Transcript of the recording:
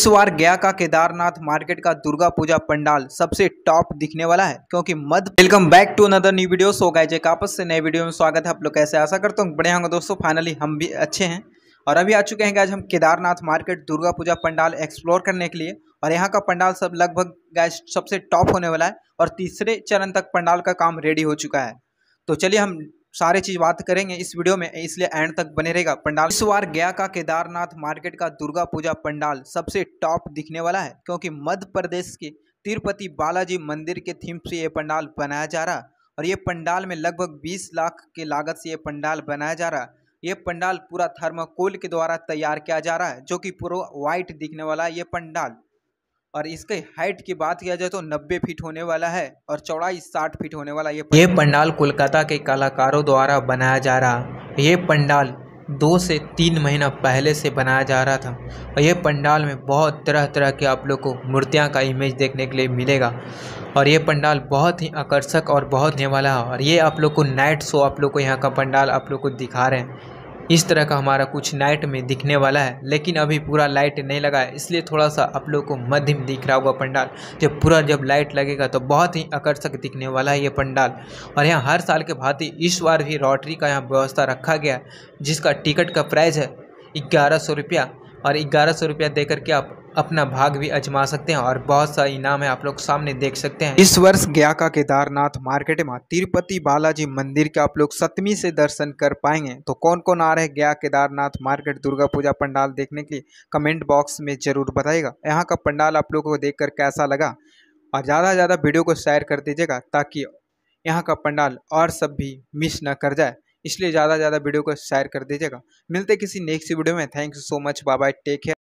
इस बार गया का केदारनाथ मार्केट का दुर्गा पूजा पंडाल सबसे टॉप दिखने वाला है क्योंकि मध्य welcome back to another new video so गए आपस से नए वीडियो में स्वागत है आप लोग कैसे आशा करते हैं बढ़िया होंगे दोस्तों फाइनली हम भी अच्छे हैं और अभी आ चुके हैं आज हम केदारनाथ मार्केट दुर्गा पूजा पंडाल एक्सप्लोर करने के लिए और यहाँ का पंडाल सब लगभग गाइज सबसे टॉप होने वाला है और तीसरे चरण तक पंडाल का काम रेडी हो चुका है तो चलिए हम सारे चीज़ बात करेंगे इस वीडियो में इसलिए एंड तक बने रहेगा पंडाल इस बार गया का केदारनाथ मार्केट का दुर्गा पूजा पंडाल सबसे टॉप दिखने वाला है क्योंकि मध्य प्रदेश के तिरुपति बालाजी मंदिर के थीम से ये पंडाल बनाया जा रहा और ये पंडाल में लगभग 20 लाख के लागत से ये पंडाल बनाया जा रहा है ये पंडाल पूरा थर्माकोल के द्वारा तैयार किया जा रहा है जो कि पूरा व्हाइट दिखने वाला है ये पंडाल और इसके हाइट की बात किया जाए तो 90 फीट होने वाला है और चौड़ाई 60 फीट होने वाला ये ये पंडाल कोलकाता के कलाकारों द्वारा बनाया जा रहा ये पंडाल दो से तीन महीना पहले से बनाया जा रहा था और ये पंडाल में बहुत तरह तरह के आप लोग को मूर्तियाँ का इमेज देखने के लिए मिलेगा और ये पंडाल बहुत ही आकर्षक और बहुत ही वाला है और ये आप लोग को नाइट शो आप लोग को यहाँ का पंडाल आप लोग को दिखा रहे हैं इस तरह का हमारा कुछ नाइट में दिखने वाला है लेकिन अभी पूरा लाइट नहीं लगा है इसलिए थोड़ा सा आप लोग को मध्य में दिख रहा होगा पंडाल जब पूरा जब लाइट लगेगा तो बहुत ही आकर्षक दिखने वाला है ये पंडाल और यहाँ हर साल के भांति इस बार भी लॉटरी का यहाँ व्यवस्था रखा गया जिसका टिकट का प्राइस है ग्यारह सौ रुपया और ग्यारह सौ रुपया दे करके आप अपना भाग भी अजमा सकते हैं और बहुत सा इनाम है आप लोग सामने देख सकते हैं इस वर्ष गया का केदारनाथ मार्केट में तिरुपति बालाजी मंदिर के आप लोग सतमी से दर्शन कर पाएंगे तो कौन कौन आ रहे गया केदारनाथ मार्केट दुर्गा पूजा पंडाल देखने के लिए कमेंट बॉक्स में जरूर बताइएगा यहाँ का पंडाल आप लोगों को देख कैसा लगा और ज़्यादा से ज़्यादा वीडियो को शेयर कर दीजिएगा ताकि यहाँ का पंडाल और सब भी मिस ना कर जाए इसलिए ज़्यादा से ज़्यादा वीडियो को शेयर कर दीजिएगा मिलते किसी नेक्स्ट वीडियो में thank you so much bye bye take care